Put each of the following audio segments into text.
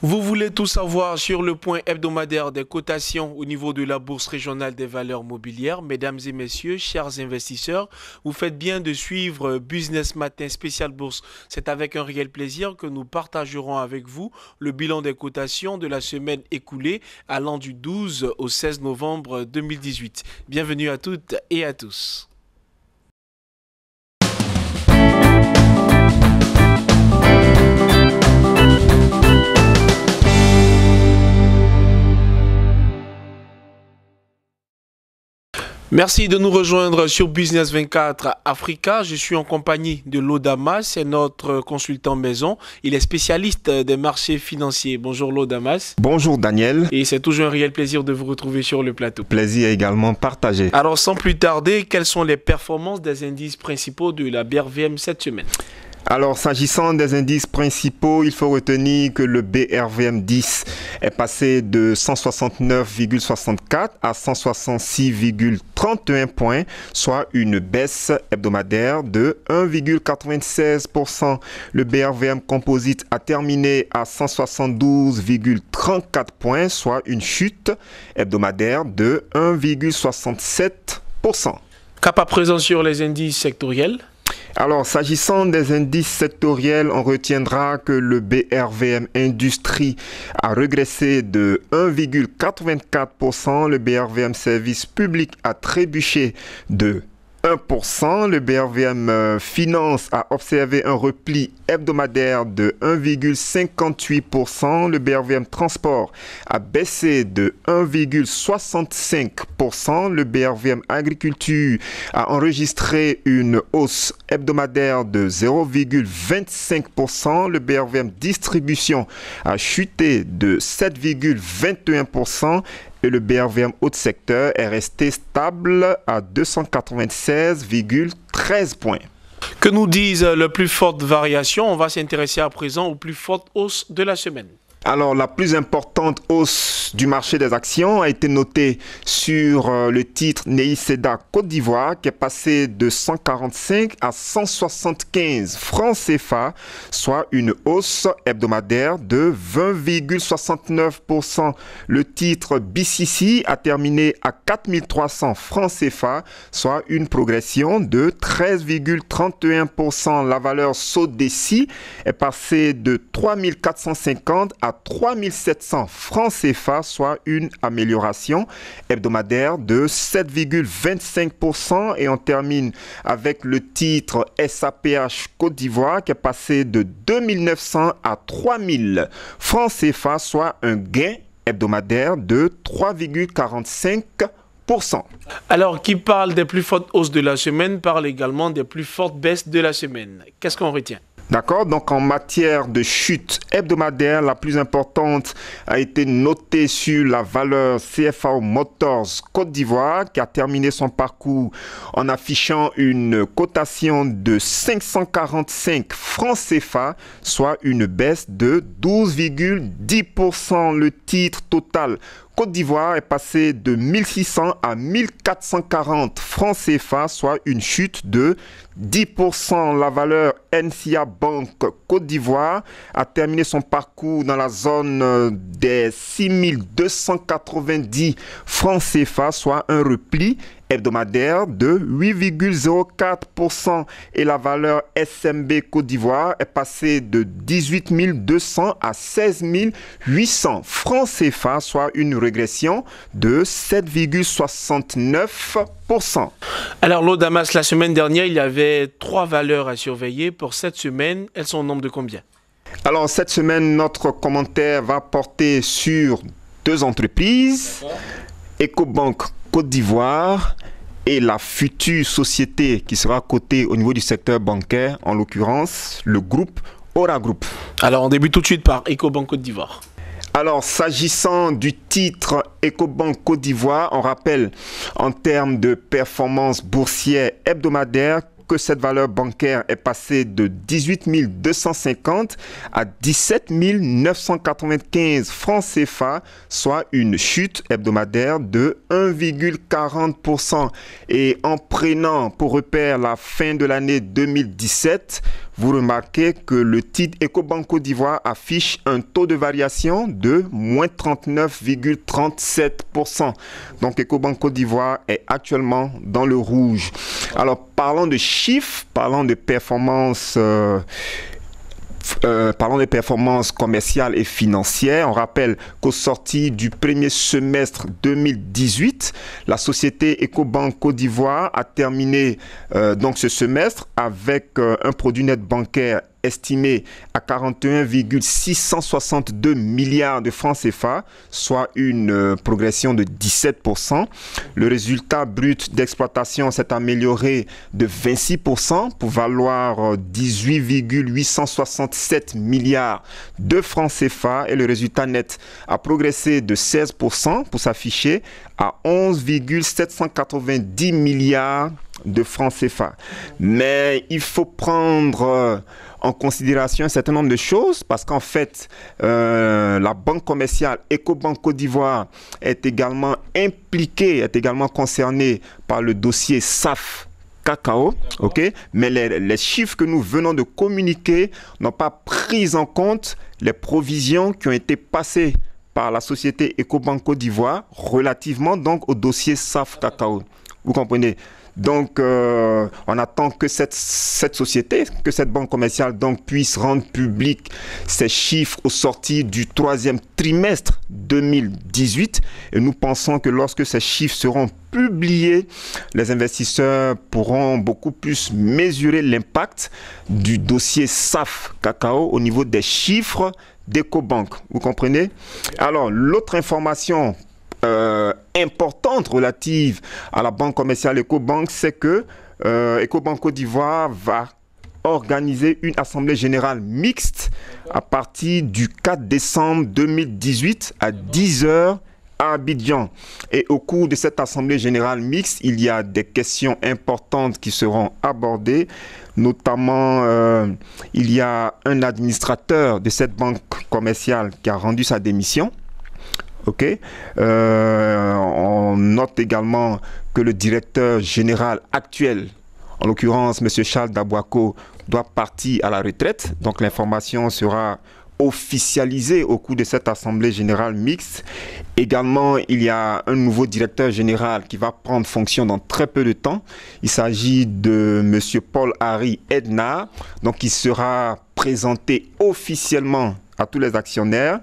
Vous voulez tout savoir sur le point hebdomadaire des cotations au niveau de la Bourse régionale des valeurs mobilières. Mesdames et messieurs, chers investisseurs, vous faites bien de suivre Business Matin spécial Bourse. C'est avec un réel plaisir que nous partagerons avec vous le bilan des cotations de la semaine écoulée allant du 12 au 16 novembre 2018. Bienvenue à toutes et à tous. Merci de nous rejoindre sur Business 24 Africa. Je suis en compagnie de Lodamas, c'est notre consultant maison. Il est spécialiste des marchés financiers. Bonjour Lodamas. Bonjour Daniel. Et c'est toujours un réel plaisir de vous retrouver sur le plateau. Plaisir également partagé. Alors sans plus tarder, quelles sont les performances des indices principaux de la BRVM cette semaine alors, s'agissant des indices principaux, il faut retenir que le BRVM 10 est passé de 169,64 à 166,31 points, soit une baisse hebdomadaire de 1,96%. Le BRVM Composite a terminé à 172,34 points, soit une chute hebdomadaire de 1,67%. Cap à présent sur les indices sectoriels. Alors, s'agissant des indices sectoriels, on retiendra que le BRVM Industrie a régressé de 1,84%, le BRVM Service Public a trébuché de 1%. Le BRVM euh, Finance a observé un repli hebdomadaire de 1,58%. Le BRVM Transport a baissé de 1,65%. Le BRVM Agriculture a enregistré une hausse hebdomadaire de 0,25%. Le BRVM Distribution a chuté de 7,21% et le BRVM haute secteur est resté stable à 296,13 points. Que nous disent les plus fortes variations On va s'intéresser à présent aux plus fortes hausses de la semaine. Alors, la plus importante hausse du marché des actions a été notée sur euh, le titre Neïseda Côte d'Ivoire, qui est passé de 145 à 175 francs CFA, soit une hausse hebdomadaire de 20,69%. Le titre BCC a terminé à 4300 francs CFA, soit une progression de 13,31%. La valeur SODECI est passée de 3450 à 3700 francs CFA, soit une amélioration hebdomadaire de 7,25%. Et on termine avec le titre SAPH Côte d'Ivoire qui est passé de 2900 à 3000 francs CFA, soit un gain hebdomadaire de 3,45%. Alors, qui parle des plus fortes hausses de la semaine parle également des plus fortes baisses de la semaine. Qu'est-ce qu'on retient D'accord Donc en matière de chute hebdomadaire, la plus importante a été notée sur la valeur CFA Motors Côte d'Ivoire qui a terminé son parcours en affichant une cotation de 545 francs CFA, soit une baisse de 12,10%. Le titre total Côte d'Ivoire est passé de 1600 à 1440 francs CFA, soit une chute de 10%. La valeur NCA Banque Côte d'Ivoire a terminé son parcours dans la zone euh, des 6290 francs CFA, soit un repli hebdomadaire de 8,04% et la valeur SMB Côte d'Ivoire est passée de 18 200 à 16 800 francs CFA, soit une régression de 7,69%. Alors Damas, la semaine dernière, il y avait trois valeurs à surveiller. Pour cette semaine, elles sont au nombre de combien alors cette semaine, notre commentaire va porter sur deux entreprises. EcoBank Côte d'Ivoire et la future société qui sera cotée au niveau du secteur bancaire, en l'occurrence le groupe Aura Group. Alors on débute tout de suite par EcoBank Côte d'Ivoire. Alors, s'agissant du titre EcoBank Côte d'Ivoire, on rappelle en termes de performance boursière hebdomadaire que cette valeur bancaire est passée de 18 250 à 17 995 francs CFA, soit une chute hebdomadaire de 1,40%. Et en prenant pour repère la fin de l'année 2017, vous remarquez que le titre EcoBank Côte d'Ivoire affiche un taux de variation de moins 39,37%. Donc EcoBank Côte d'Ivoire est actuellement dans le rouge. Alors parlons de chiffres, parlons de performances... Euh, euh, parlons des performances commerciales et financières. On rappelle qu'au sorti du premier semestre 2018, la société EcoBank Côte d'Ivoire a terminé euh, donc ce semestre avec euh, un produit net bancaire estimé à 41,662 milliards de francs CFA, soit une euh, progression de 17%. Le résultat brut d'exploitation s'est amélioré de 26% pour valoir 18,867 euh, milliards de francs CFA et le résultat net a progressé de 16% pour s'afficher à 11,790 milliards de francs CFA. Mais il faut prendre euh, en considération un certain nombre de choses parce qu'en fait, euh, la banque commerciale EcoBank Côte d'Ivoire est également impliquée, est également concernée par le dossier SAF cacao, ok Mais les, chiffres que nous venons de communiquer n'ont pas pris en compte les provisions qui ont été passées la société Ecobanco d'Ivoire relativement donc au dossier SAF Cacao. Vous comprenez donc, euh, on attend que cette, société, que cette banque commerciale donc, puisse rendre public ses chiffres au sorti du troisième trimestre 2018. Et nous pensons que lorsque ces chiffres seront publiés, les investisseurs pourront beaucoup plus mesurer l'impact du dossier SAF Cacao au niveau des chiffres d'EcoBank. Vous comprenez Alors, l'autre information euh, importante relative à la banque commerciale EcoBank, c'est que euh, EcoBank Côte d'Ivoire va organiser une assemblée générale mixte à partir du 4 décembre 2018 à 10h à Abidjan. Et au cours de cette assemblée générale mixte, il y a des questions importantes qui seront abordées Notamment, euh, il y a un administrateur de cette banque commerciale qui a rendu sa démission. Ok. Euh, on note également que le directeur général actuel, en l'occurrence M. Charles Dabouako, doit partir à la retraite. Donc l'information sera officialisé au cours de cette assemblée générale mixte. Également, il y a un nouveau directeur général qui va prendre fonction dans très peu de temps. Il s'agit de M. Paul Harry Edna, donc il sera présenté officiellement à tous les actionnaires.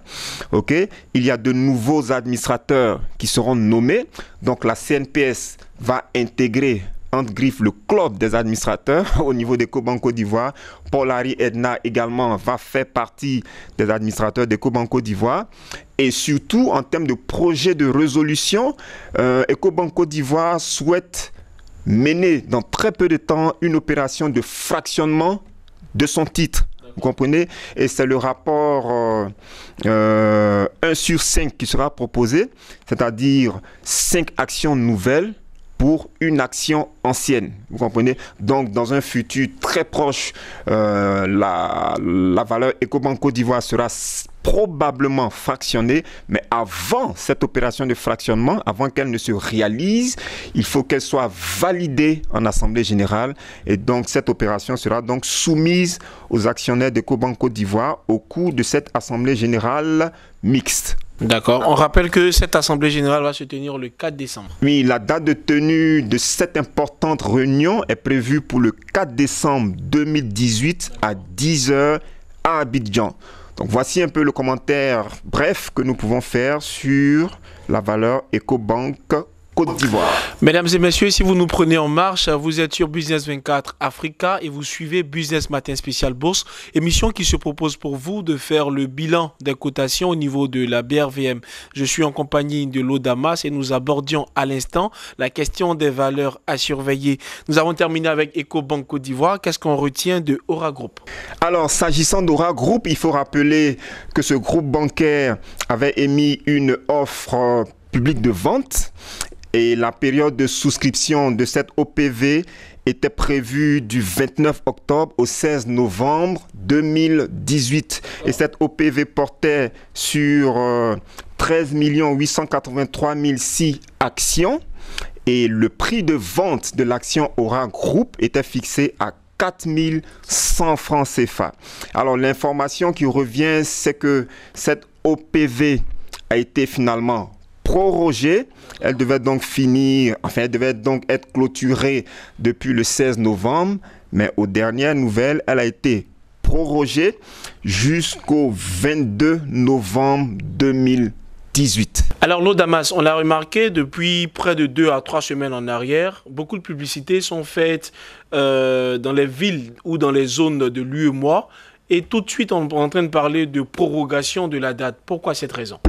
Ok, il y a de nouveaux administrateurs qui seront nommés. Donc la CNPS va intégrer entre griffes le club des administrateurs au niveau des Côte d'Ivoire. Harry Edna également va faire partie des administrateurs des Côte d'Ivoire. Et surtout, en termes de projet de résolution, euh, Côte d'Ivoire souhaite mener dans très peu de temps une opération de fractionnement de son titre. Vous comprenez Et c'est le rapport 1 euh, euh, sur 5 qui sera proposé, c'est-à-dire 5 actions nouvelles pour une action ancienne. Vous comprenez Donc, dans un futur très proche, euh, la, valeur EcoBank Côte d'Ivoire sera probablement fractionnée. Mais avant cette opération de fractionnement, avant qu'elle ne se réalise, il faut qu'elle soit validée en Assemblée générale. Et donc, cette opération sera donc soumise aux actionnaires d'EcoBank Côte d'Ivoire au cours de cette Assemblée générale mixte. D'accord. On rappelle que cette Assemblée générale va se tenir le 4 décembre. Oui, la date de tenue de cette importante réunion est prévue pour le 4 décembre 2018 à 10h à Abidjan. Donc voici un peu le commentaire bref que nous pouvons faire sur la valeur EcoBank Côte d'Ivoire. Mesdames et messieurs, si vous nous prenez en marche, vous êtes sur Business 24 Africa et vous suivez Business Matin Spécial Bourse, émission qui se propose pour vous de faire le bilan des cotations au niveau de la BRVM. Je suis en compagnie de Lodamas et nous abordions à l'instant la question des valeurs à surveiller. Nous avons terminé avec EcoBank Côte d'Ivoire. Qu'est-ce qu'on retient de Aura Group Alors, s'agissant d'Aura Group, il faut rappeler que ce groupe bancaire avait émis une offre euh, publique de vente et la période de souscription de cette OPV était prévue du 29 octobre au 16 novembre 2018. Et cette OPV portait sur 13 883 006 actions et le prix de vente de l'action Aura Group était fixé à 4100 francs CFA. Alors l'information qui revient, c'est que cette OPV a été finalement prorogée. Elle devait donc finir, enfin, devait donc être clôturée depuis le 16 novembre, mais aux dernières nouvelles, elle a été prorogée jusqu'au 22 novembre 2018. Alors, Damas, on l'a remarqué depuis près de deux à trois semaines en arrière, beaucoup de publicités sont faites euh, dans les villes ou dans les zones de l'UEMOA. Et tout de suite, on est en train de parler de prorogation de la date. Pourquoi cette raison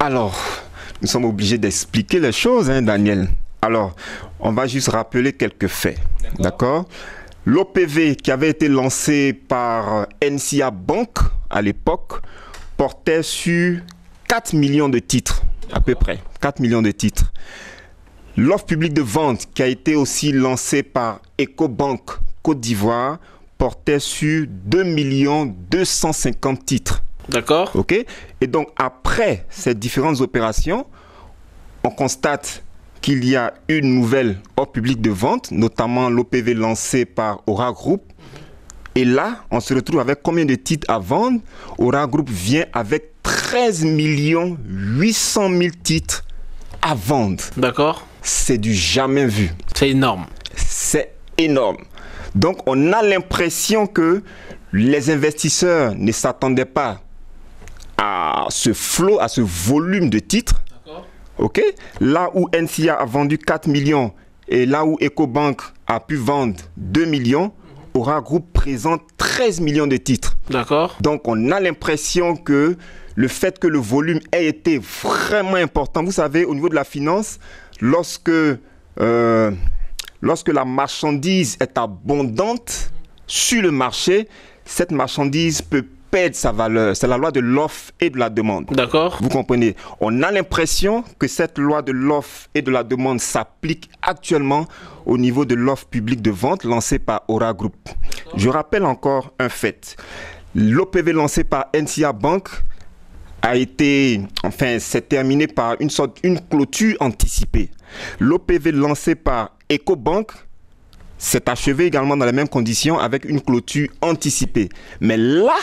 Alors, nous sommes obligés d'expliquer les choses, hein, Daniel. Alors, on va juste rappeler quelques faits. D'accord L'OPV qui avait été lancé par NCA Bank à l'époque portait sur 4 millions de titres, à peu près. 4 millions de titres. L'offre publique de vente qui a été aussi lancée par EcoBank Côte d'Ivoire portait sur 2 250 titres. D'accord. OK Et donc, après ces différentes opérations, on constate qu'il y a une nouvelle offre publique de vente, notamment l'OPV lancée par Aura Group. Et là, on se retrouve avec combien de titres à vendre Aura Group vient avec 13 800 000 titres à vendre. D'accord. C'est du jamais vu. C'est énorme. C'est énorme. Donc, on a l'impression que les investisseurs ne s'attendaient pas à ce flot, à ce volume de titres, ok là où NCA a vendu 4 millions et là où EcoBank a pu vendre 2 millions, Aura Group présente 13 millions de titres. D'accord. Donc on a l'impression que le fait que le volume ait été vraiment important, vous savez, au niveau de la finance, lorsque, euh, lorsque la marchandise est abondante sur le marché, cette marchandise peut perdre sa valeur. C'est la loi de l'offre et de la demande. D'accord. Vous comprenez On a l'impression que cette loi de l'offre et de la demande s'applique actuellement au niveau de l'offre publique de vente lancée par Aura Group. Je rappelle encore un fait. L'OPV lancé par NCA Bank a été, enfin, s'est terminé par une sorte, une clôture anticipée. L'OPV lancé par EcoBank s'est achevé également dans les mêmes conditions avec une clôture anticipée. Mais là,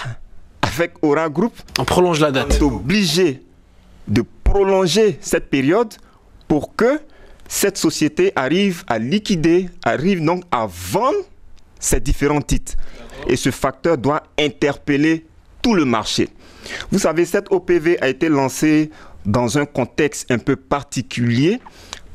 avec Aura Group. On prolonge la date. est obligé de prolonger cette période pour que cette société arrive à liquider, arrive donc à vendre ses différents titres. Et ce facteur doit interpeller tout le marché. Vous savez, cette OPV a été lancée dans un contexte un peu particulier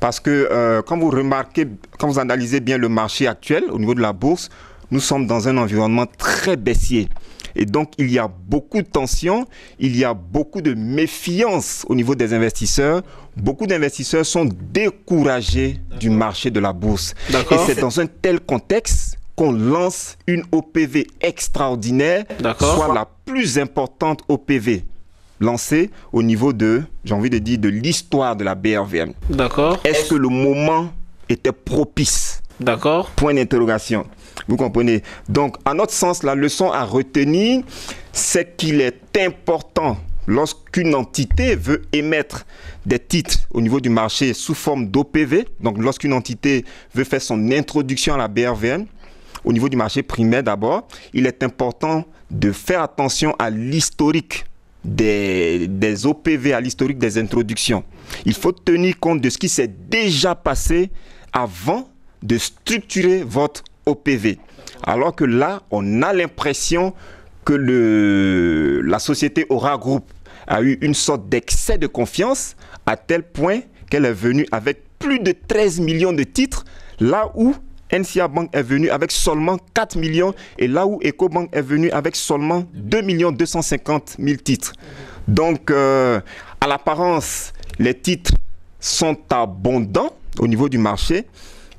parce que euh, quand vous remarquez, quand vous analysez bien le marché actuel au niveau de la bourse, nous sommes dans un environnement très baissier. Et donc, il y a beaucoup de tensions, il y a beaucoup de méfiance au niveau des investisseurs. Beaucoup d'investisseurs sont découragés du marché de la bourse. Et c'est dans un tel contexte qu'on lance une OPV extraordinaire, soit la plus importante OPV lancée au niveau de, j'ai envie de dire, de l'histoire de la BRVM. D'accord. Est-ce que le moment était propice D'accord. Point d'interrogation. Vous comprenez Donc, à notre sens, la leçon à retenir, c'est qu'il est important, lorsqu'une entité veut émettre des titres au niveau du marché sous forme d'OPV, donc lorsqu'une entité veut faire son introduction à la BRVN, au niveau du marché primaire d'abord, il est important de faire attention à l'historique des, des, OPV, à l'historique des introductions. Il faut tenir compte de ce qui s'est déjà passé avant de structurer votre pv Alors que là, on a l'impression que le, la société Aura Group a eu une sorte d'excès de confiance à tel point qu'elle est venue avec plus de 13 millions de titres, là où NCA Bank est venue avec seulement 4 millions et là où EcoBank est venue avec seulement 2 millions 250 000 titres. Donc, euh, à l'apparence, les titres sont abondants au niveau du marché,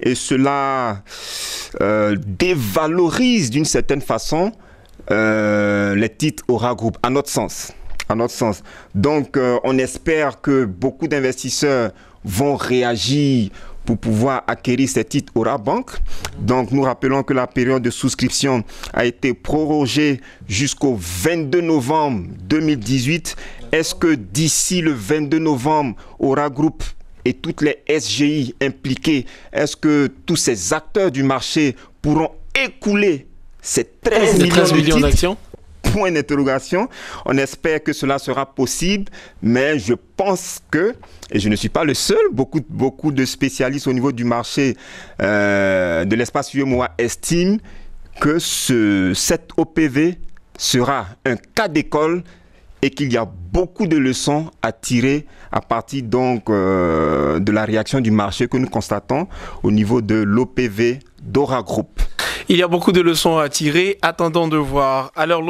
et cela euh, dévalorise d'une certaine façon euh, les titres Aura Group, à notre sens. À notre sens. Donc, euh, on espère que beaucoup d'investisseurs vont réagir pour pouvoir acquérir ces titres Aura Bank. Donc, nous rappelons que la période de souscription a été prorogée jusqu'au 22 novembre 2018. Est-ce que d'ici le 22 novembre, Aura Group et toutes les SGI impliquées, est-ce que tous ces acteurs du marché pourront écouler ces 13 millions, d'actions Point d'interrogation. On espère que cela sera possible, mais je pense que, et je ne suis pas le seul, beaucoup, beaucoup de spécialistes au niveau du marché euh, de l'espace UMOA estiment que ce, cet OPV sera un cas d'école et qu'il y a beaucoup de leçons à tirer à partir donc euh, de la réaction du marché que nous constatons au niveau de l'OPV Dora Group. Il y a beaucoup de leçons à tirer, attendons de voir. Alors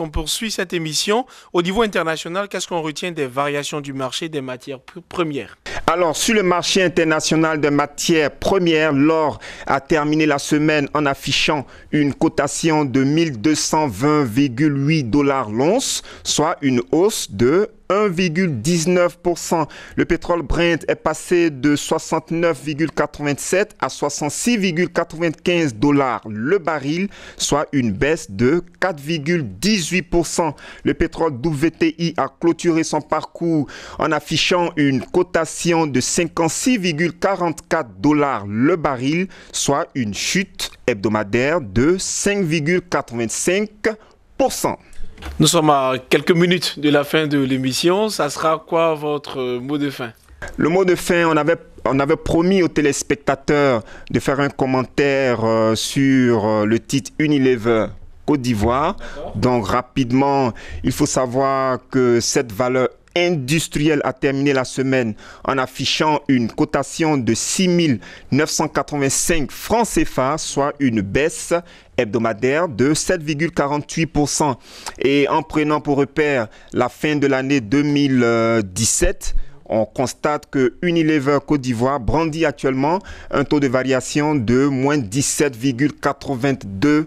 on poursuit cette émission. Au niveau international, qu'est-ce qu'on retient des variations du marché des matières premières Alors sur le marché international des matières premières, l'or a terminé la semaine en affichant une cotation de 1220,8 dollars l'once, soit une hausse de 1,19%. Le pétrole Brent est passé de 69,87 à 66,95 dollars le baril, soit une baisse de 4,18%. Le pétrole WTI a clôturé son parcours en affichant une cotation de 56,44 dollars le baril, soit une chute hebdomadaire de 5,85%. Nous sommes à quelques minutes de la fin de l'émission. Ça sera quoi votre euh, mot de fin Le mot de fin, on avait on avait promis aux téléspectateurs de faire un commentaire euh, sur euh, le titre Unilever Côte d'Ivoire. Donc rapidement, il faut savoir que cette valeur industriel a terminé la semaine en affichant une cotation de 6 985 francs CFA, soit une baisse hebdomadaire de 7,48%. Et en prenant pour repère la fin de l'année 2017, on constate que Unilever Côte d'Ivoire brandit actuellement un taux de variation de moins 17,82%.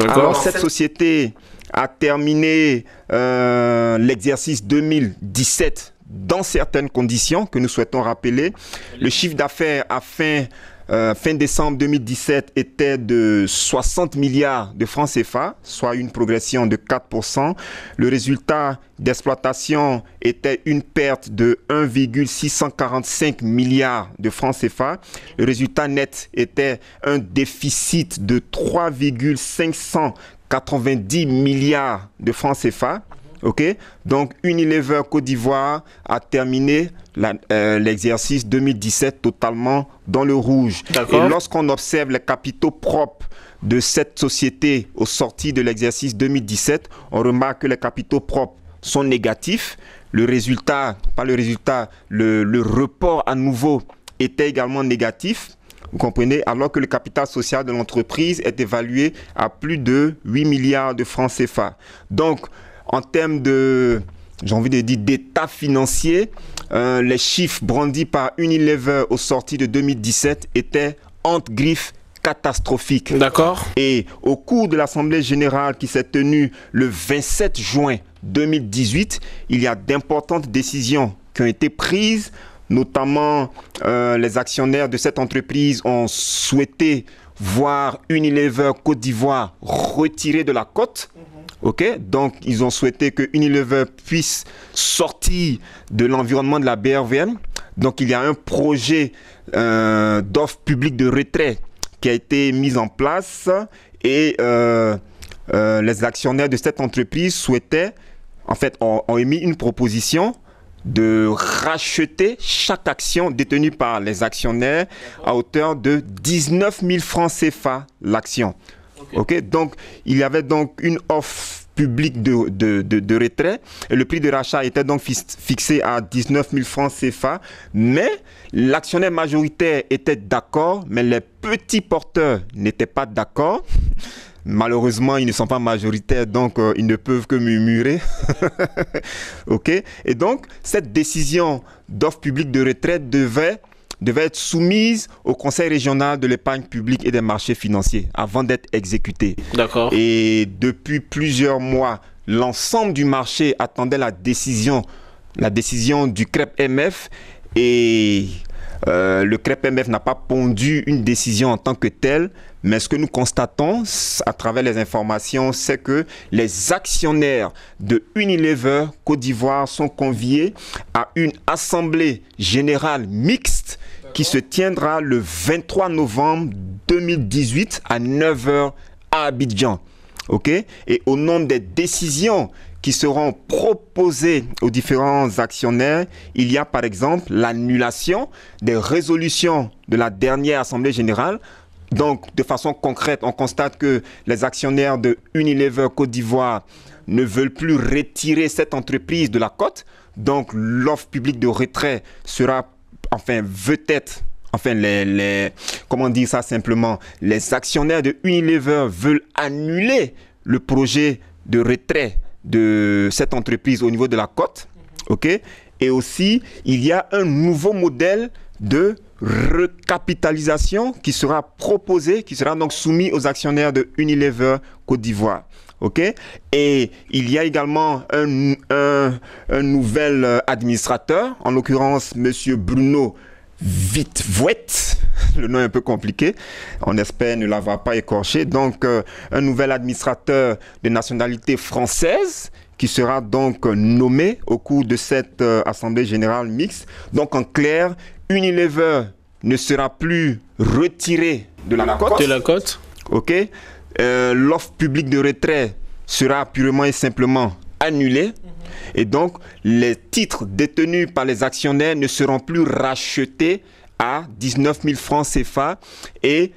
Alors cette société a terminé euh, l'exercice 2017 dans certaines conditions que nous souhaitons rappeler. Le chiffre d'affaires a fin euh, fin décembre 2017 était de 60 milliards de francs CFA, soit une progression de 4%. Le résultat d'exploitation était une perte de 1,645 milliards de francs CFA. Le résultat net était un déficit de 3,590 milliards de francs CFA. OK Donc Unilever Côte d'Ivoire a terminé euh, l'exercice 2017 totalement dans le rouge. Et lorsqu'on observe les capitaux propres de cette société au sorti de l'exercice 2017, on remarque que les capitaux propres sont négatifs. Le résultat, pas le résultat, le, le report à nouveau était également négatif. Vous comprenez Alors que le capital social de l'entreprise est évalué à plus de 8 milliards de francs CFA. Donc, en termes de, j'ai envie de dire, d'état financier, euh, les chiffres brandis par Unilever aux sorties de 2017 étaient entre griffes catastrophiques. D'accord. Et au cours de l'Assemblée générale qui s'est tenue le 27 juin 2018, il y a d'importantes décisions qui ont été prises, notamment euh, les actionnaires de cette entreprise ont souhaité voir Unilever Côte d'Ivoire retiré de la cote. OK Donc, ils ont souhaité que Unilever puisse sortir de l'environnement de la BRVM. Donc, il y a un projet euh, d'offre publique de retrait qui a été mis en place et euh, euh, les actionnaires de cette entreprise souhaitaient, en fait, ont, ont émis une proposition de racheter chaque action détenue par les actionnaires à hauteur de 19 000 francs CFA l'action. Okay. donc, il y avait donc une offre publique de, de, de, de, retrait. Le prix de rachat était donc fixé à 19 000 francs CFA, mais l'actionnaire majoritaire était d'accord, mais les petits porteurs n'étaient pas d'accord. Malheureusement, ils ne sont pas majoritaires, donc euh, ils ne peuvent que murmurer. ok Et donc, cette décision d'offre publique de retrait devait devait être soumise au Conseil régional de l'épargne publique et des marchés financiers avant d'être exécutée. D'accord. Et depuis plusieurs mois, l'ensemble du marché attendait la décision, la décision du CREP MF et euh, le le mf n'a pas pondu une décision en tant que telle, mais ce que nous constatons à travers les informations, c'est que les actionnaires de Unilever Côte d'Ivoire sont conviés à une assemblée générale mixte qui se tiendra le 23 novembre 2018 à 9h à Abidjan. OK Et au nom des décisions qui seront proposés aux différents actionnaires. Il y a par exemple l'annulation des résolutions de la dernière Assemblée générale donc, de façon concrète, on constate que les actionnaires de Unilever Côte d'Ivoire ne veulent plus retirer cette entreprise de la cote. Donc, l'offre publique de retrait sera, enfin, veut être enfin, les, les, comment dire ça simplement, les actionnaires de Unilever veulent annuler le projet de retrait de cette entreprise au niveau de la cote. Mhm. Et aussi, il y a un nouveau modèle de recapitalisation qui sera proposé, qui sera donc soumis aux actionnaires de Unilever Côte d'Ivoire. Et il y a également un, un nouvel euh, administrateur, en l'occurrence M. Bruno Vite Vouette, le nom est un peu compliqué, on espère ne l'avoir pas écorché. Donc, euh, un nouvel administrateur de nationalité française qui sera donc euh, nommé au cours de cette euh, Assemblée générale mixte. Donc, en clair, Unilever ne sera plus retiré de la, cote, De la côte. OK. L'offre publique de retrait sera purement et simplement annulée. Et donc, les titres détenus par les actionnaires ne seront plus rachetés à 19 000 francs CFA et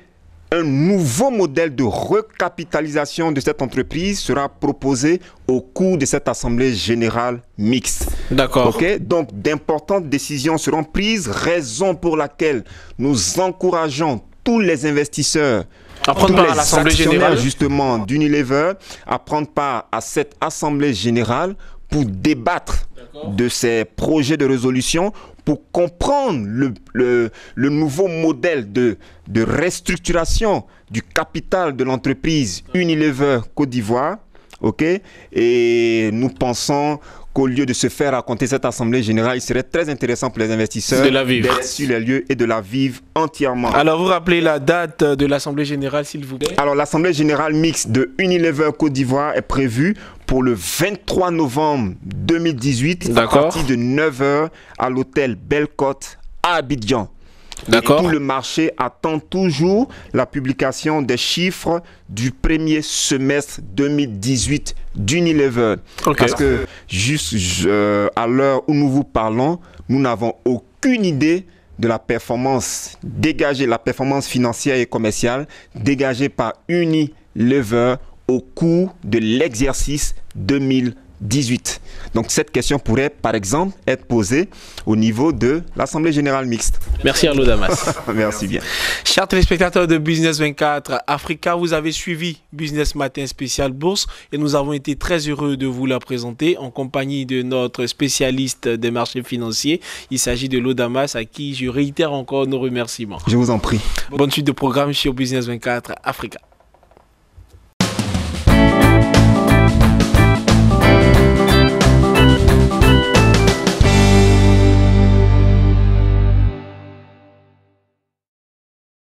un nouveau modèle de recapitalisation de cette entreprise sera proposé au cours de cette assemblée générale mixte. D'accord. Donc d'importantes décisions seront prises, raison pour laquelle nous encourageons tous les investisseurs à prendre part à l'Assemblée générale. Justement, d'Unilever, à prendre part à cette Assemblée générale débattre de ces projets de résolution, pour comprendre le, le, nouveau modèle de, de, restructuration du capital de l'entreprise Unilever Côte d'Ivoire. ok Et nous pensons qu'au lieu de se faire raconter cette assemblée générale, il serait très intéressant pour les investisseurs de la vivre sur les lieux et de la vivre entièrement. Alors, vous rappelez la date de l'assemblée générale, s'il vous plaît Alors, l'assemblée générale mixte de Unilever Côte d'Ivoire est prévue pour le 23 novembre 2018 à partir de 9h à l'hôtel Bellecote à Abidjan. D'accord. Tout le marché attend toujours la publication des chiffres du premier semestre 2018 d'Unilever. Parce que juste euh, à l'heure où nous vous parlons, nous n'avons aucune idée de la performance dégagée, la performance financière et commerciale dégagée par Unilever au cours de l'exercice 2018. Donc cette question pourrait par exemple être posée au niveau de l'Assemblée générale mixte. Merci à Damas. Merci bien. Chers téléspectateurs de Business 24 Africa, vous avez suivi Business Matin spécial bourse et nous avons été très heureux de vous la présenter en compagnie de notre spécialiste des marchés financiers. Il s'agit de Lodamas à qui je réitère encore nos remerciements. Je vous en prie. Bonne suite de programme sur Business 24 Africa.